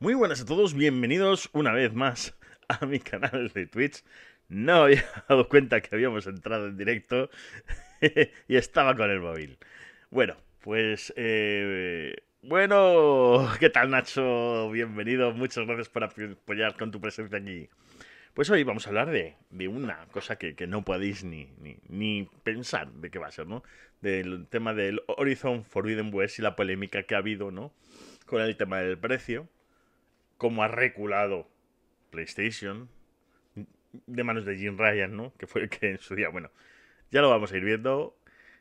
Muy buenas a todos, bienvenidos una vez más a mi canal de Twitch. No había dado cuenta que habíamos entrado en directo y estaba con el móvil. Bueno, pues... Eh, bueno, ¿qué tal Nacho? Bienvenido, muchas gracias por apoyar con tu presencia aquí. Pues hoy vamos a hablar de, una cosa que, no podéis ni, ni, ni, pensar de qué va a ser, ¿no? Del tema del Horizon Forbidden West y la polémica que ha habido, ¿no? Con el tema del precio como ha reculado PlayStation de manos de Jim Ryan, ¿no? Que fue el que en su día, bueno, ya lo vamos a ir viendo.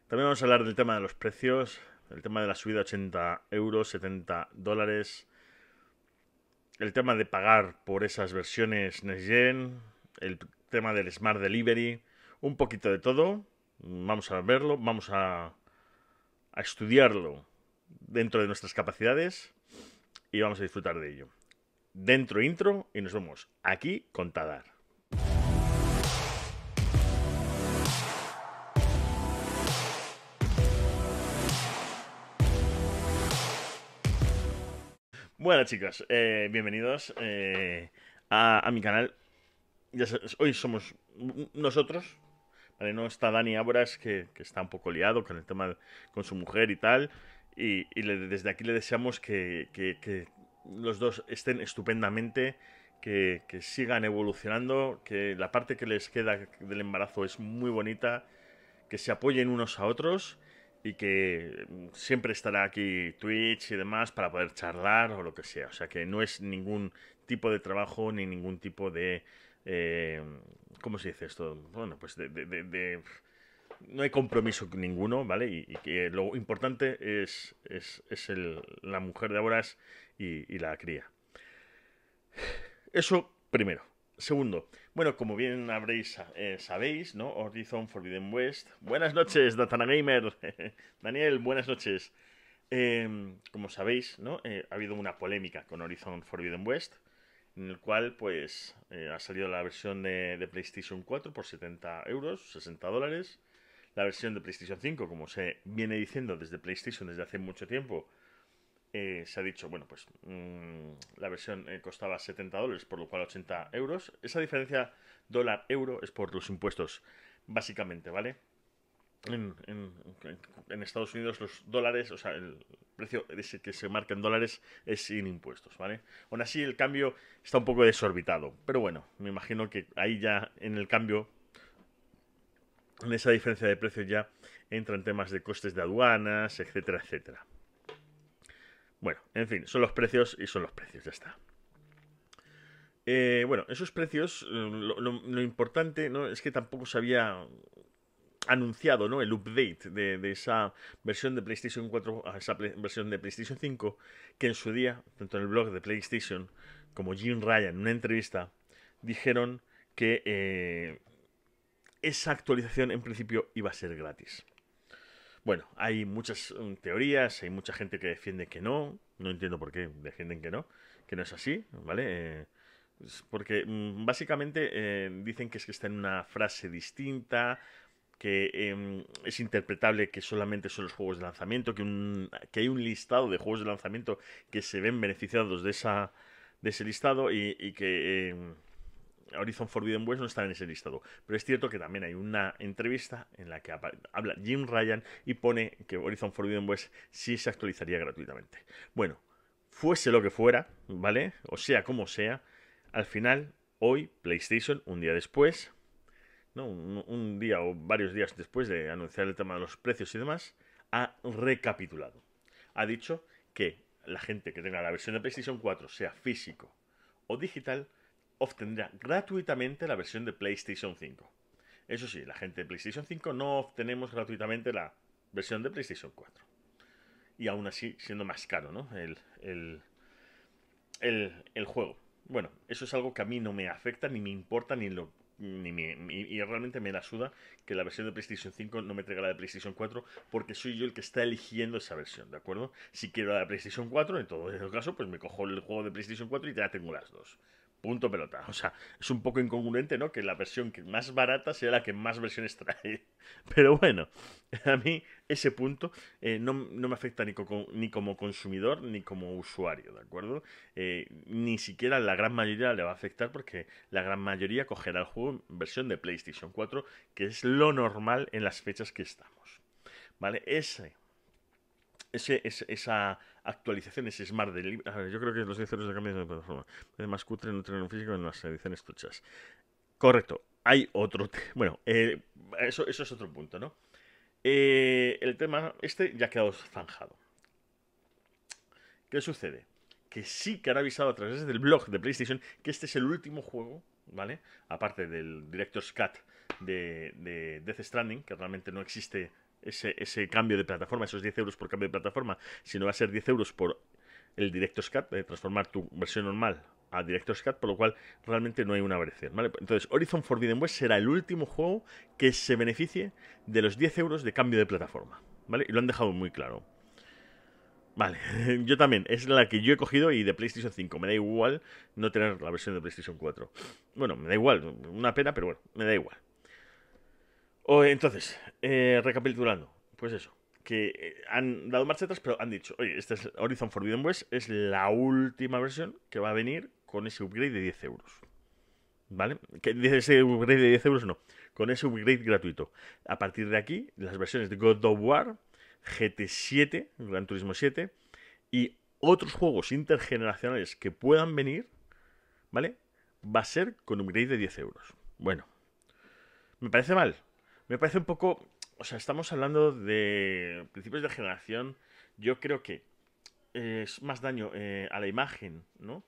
También vamos a hablar del tema de los precios, el tema de la subida a 80 euros, 70 dólares, el tema de pagar por esas versiones Next Gen, el tema del Smart Delivery, un poquito de todo. Vamos a verlo, vamos a estudiarlo dentro de nuestras capacidades y vamos a disfrutar de ello dentro intro y nos vemos aquí con Tadar. Bueno chicos, eh, bienvenidos eh, a, mi canal. hoy somos nosotros, ¿vale? No está Dani Abras que, está un poco liado con el tema con su mujer y tal. Y, desde aquí le deseamos que los dos estén estupendamente, que, sigan evolucionando, que la parte que les queda del embarazo es muy bonita, que se apoyen unos a otros y que siempre estará aquí Twitch y demás para poder charlar o lo que sea. O sea que no es ningún tipo de trabajo ni ningún tipo de... Eh, ¿Cómo se dice esto? Bueno, pues de, no hay compromiso ninguno, ¿vale? Y, que lo importante es, es, es la mujer de ahora es y, la cría. Eso primero. Segundo, bueno, como bien habréis, eh, sabéis, ¿no? Horizon Forbidden West. Buenas noches, Datana Gamer. Daniel, buenas noches. Em, como sabéis, ¿no? Eh, ha habido una polémica con Horizon Forbidden West, en el cual, pues, eh, ha salido la versión de, de, PlayStation 4 por 70 euros, 60 dólares. La versión de PlayStation 5, como se viene diciendo desde PlayStation desde hace mucho tiempo, eh, se ha dicho, bueno, pues mm, la versión eh, costaba 70 dólares, por lo cual 80 euros. Esa diferencia dólar-euro es por los impuestos, básicamente, ¿vale? En, Estados Unidos los dólares, o sea, el precio ese que se marca en dólares es sin impuestos, ¿vale? Aún así el cambio está un poco desorbitado, pero bueno, me imagino que ahí ya en el cambio, en esa diferencia de precio ya entran temas de costes de aduanas, etcétera, etcétera. Bueno, en fin, son los precios y son los precios, ya está. Eh, bueno, esos precios, eh, lo, importante es que tampoco se había anunciado ¿no? el update de, esa versión de PlayStation 4 a ah, esa versión de PlayStation 5, que en su día, tanto en el blog de PlayStation como Jim Ryan en una entrevista, dijeron que eh, esa actualización en principio iba a ser gratis. Bueno, hay muchas mm, teorías, hay mucha gente que defiende que no, no entiendo por qué defienden que no, que no es así, ¿vale? Eh, porque mm, básicamente eh, dicen que es que está en una frase distinta, que em, es interpretable que solamente son los juegos de lanzamiento, que, un, hay un listado de juegos de lanzamiento que se ven beneficiados de, esa, ese listado y que em, Horizon Forbidden West no está en ese listado. Pero es cierto que también hay una entrevista en la que habla Jim Ryan y pone que Horizon Forbidden West sí se actualizaría gratuitamente. Bueno, fuese lo que fuera, ¿vale? O sea como sea, al final, hoy, PlayStation, un día después, ¿no? Un, un día o varios días después de anunciar el tema de los precios y demás, ha recapitulado. Ha dicho que la gente que tenga la versión de PlayStation 4, sea físico o digital, obtendrá gratuitamente la versión de PlayStation 5. Eso sí, la gente de PlayStation 5 no obtenemos gratuitamente la versión de PlayStation 4. Y aún así, siendo más caro, ¿no? El, juego. Bueno, eso es algo que a mí no me afecta, ni me importa, ni lo. Ni me, y realmente me la suda que la versión de PlayStation 5 no me traiga la de PlayStation 4 porque soy yo el que está eligiendo esa versión, ¿de acuerdo? Si quiero la de PlayStation 4, en todo caso, pues me cojo el juego de PlayStation 4 y ya tengo las dos. Punto pelota. O sea, es un poco incongruente, ¿no? Que la versión que más barata sea la que más versiones trae. Pero bueno, a mí ese punto eh, no, me afecta ni, ni, como consumidor ni como usuario, ¿de acuerdo? Eh, ni siquiera la gran mayoría le va a afectar porque la gran mayoría cogerá el juego en versión de PlayStation 4, que es lo normal en las fechas que estamos. ¿Vale? Ese ese, esa actualización, ese smart delivery. A yo creo que los 10 euros de cambio de plataforma. Es más cutre no tener un físico en las ediciones tochas. Correcto. Hay otro. Bueno, eh, eso, es otro punto, ¿no? Eh, el tema este ya ha quedado zanjado. ¿Qué sucede? Que sí que han avisado a través del blog de PlayStation que este es el último juego, ¿vale? Aparte del Director's Cut de, de Death Stranding, que realmente no existe ese, cambio de plataforma, esos 10 euros por cambio de plataforma, sino va a ser 10 euros por el Scat, de eh, transformar tu versión normal a directo Scat, por lo cual realmente no hay una variación, ¿vale? Entonces, Horizon Forbidden West será el último juego que se beneficie de los 10 euros de cambio de plataforma, ¿vale? Y lo han dejado muy claro. Vale, yo también, es la que yo he cogido y de PlayStation 5, me da igual no tener la versión de PlayStation 4. Bueno, me da igual, una pena, pero bueno, me da igual entonces, eh, recapitulando, pues eso, que eh, han dado marcha atrás, pero han dicho, oye, este es Horizon Forbidden West, es la última versión que va a venir con ese upgrade de 10 euros. ¿Vale? Que ese upgrade de 10 euros no, con ese upgrade gratuito. A partir de aquí, las versiones de God of War, GT7, Gran Turismo 7 y otros juegos intergeneracionales que puedan venir, ¿vale? Va a ser con un upgrade de 10 euros. Bueno, ¿me parece mal? me parece un poco, o sea, estamos hablando de principios de generación, yo creo que eh, es más daño eh, a la imagen, ¿no?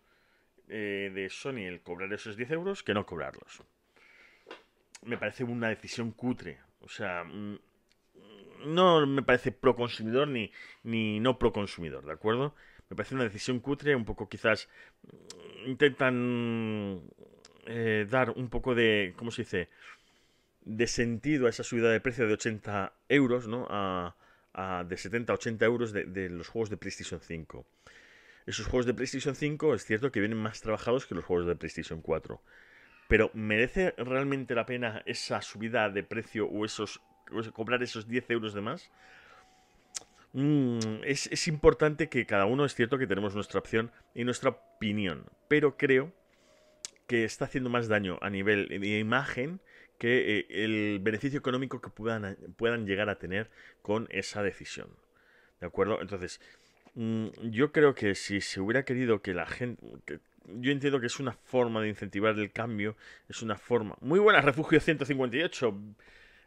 Eh, de Sony el cobrar esos 10 euros que no cobrarlos. Me parece una decisión cutre. O sea, mm, no me parece pro consumidor ni, ni no pro consumidor, ¿de acuerdo? Me parece una decisión cutre, un poco quizás mm, intentan dar un poco de, ¿cómo se dice? de sentido a esa subida de precio de 80 euros, ¿no? A, de 70 a 80 euros de, los juegos de PlayStation 5. Esos juegos de PlayStation 5 es cierto que vienen más trabajados que los juegos de PlayStation 4. Pero ¿merece realmente la pena esa subida de precio o esos comprar esos 10 euros de más? Mm, es, es importante que cada uno, es cierto que tenemos nuestra opción y nuestra opinión, pero creo que está haciendo más daño a nivel de imagen que eh, el beneficio económico que puedan, puedan llegar a tener con esa decisión. ¿De acuerdo? Entonces, mm, yo creo que si se hubiera querido que la gente... yo entiendo que es una forma de incentivar el cambio, es una forma... Muy buena, Refugio 158.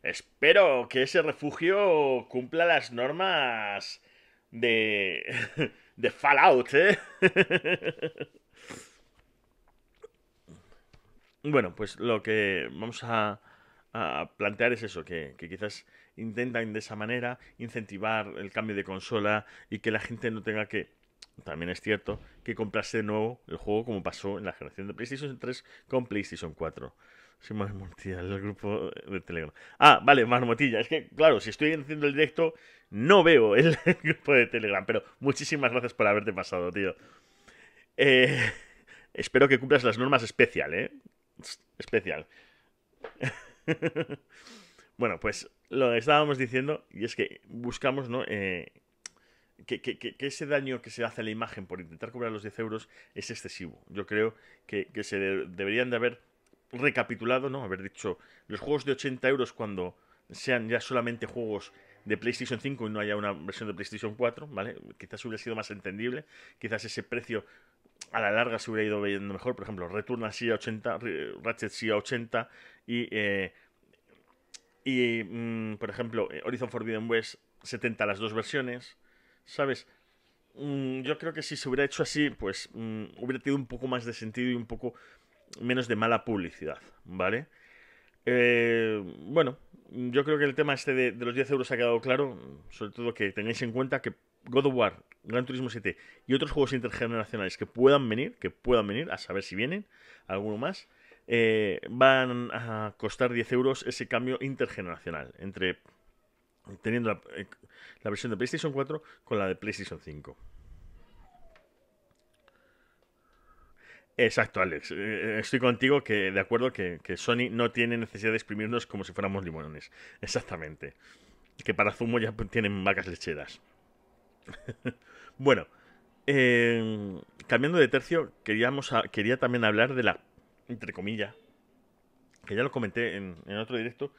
Espero que ese refugio cumpla las normas de... de Fallout, ¿eh? Bueno, pues lo que vamos a, plantear es eso, que, quizás intentan de esa manera incentivar el cambio de consola y que la gente no tenga que, también es cierto, que comprarse de nuevo el juego como pasó en la generación de PlayStation 3 con PlayStation 4. más marmotilla el grupo de Telegram. Ah, vale, Marmotilla. Es que, claro, si estoy haciendo el directo, no veo el, grupo de Telegram. Pero muchísimas gracias por haberte pasado, tío. Eh, espero que cumplas las normas especial, ¿eh? especial. bueno, pues lo que estábamos diciendo, y es que buscamos, ¿no? Eh, que, ese daño que se hace a la imagen por intentar cobrar los 10 euros es excesivo. Yo creo que, se deberían de haber recapitulado, ¿no? Haber dicho, los juegos de 80 euros cuando sean ya solamente juegos de PlayStation 5 y no haya una versión de PlayStation 4, ¿vale? Quizás hubiera sido más entendible, quizás ese precio a la larga se hubiera ido viendo mejor. Por ejemplo, Return así a 80, Ratchet sí a 80 y, eh, y mm, por ejemplo, eh, Horizon Forbidden West 70 las dos versiones, ¿sabes? Mm, yo creo que si se hubiera hecho así, pues mm, hubiera tenido un poco más de sentido y un poco menos de mala publicidad, ¿vale? Eh, bueno, yo creo que el tema este de, de los 10 euros ha quedado claro, sobre todo que tengáis en cuenta que God of War, Gran Turismo 7 y otros juegos intergeneracionales que puedan venir, que puedan venir, a saber si vienen, alguno más, eh, van a costar 10 euros ese cambio intergeneracional entre teniendo la, eh, versión de PlayStation 4 con la de PlayStation 5. Exacto, Alex. Eh, estoy contigo que de acuerdo que, que, Sony no tiene necesidad de exprimirnos como si fuéramos limones. Exactamente. Que para zumo ya tienen vacas lecheras. bueno, em, cambiando de tercio, queríamos quería también hablar de la, entre comillas, que ya lo comenté en, otro directo,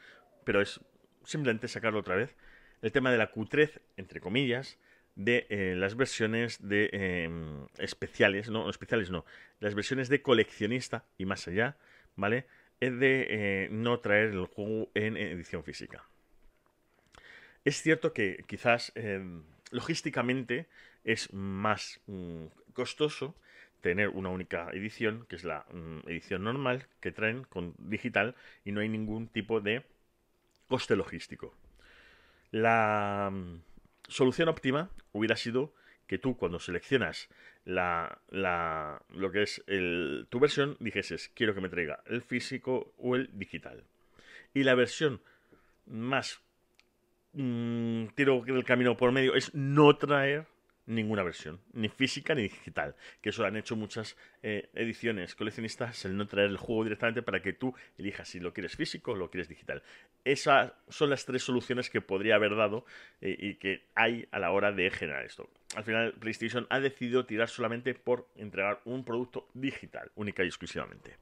pero es simplemente sacarlo otra vez, el tema de la cutrez, entre comillas, de eh, las versiones de em, especiales, no, especiales no, las versiones de coleccionista y más allá, ¿vale? Es de eh, no traer el juego en edición física. Es cierto que quizás em, logísticamente es más mm, costoso tener una única edición, que es la mm, edición normal que traen con digital y no hay ningún tipo de coste logístico. La mm, solución óptima hubiera sido que tú cuando seleccionas la, lo que es tu versión dijeses quiero que me traiga el físico o el digital. Y la versión más Mm, tiro el camino por medio es no traer ninguna versión, ni física ni digital, que eso han hecho muchas eh, ediciones coleccionistas, el no traer el juego directamente para que tú elijas si lo quieres físico o lo quieres digital. Esas son las tres soluciones que podría haber dado eh, y que hay a la hora de generar esto. Al final, PlayStation ha decidido tirar solamente por entregar un producto digital, única y exclusivamente.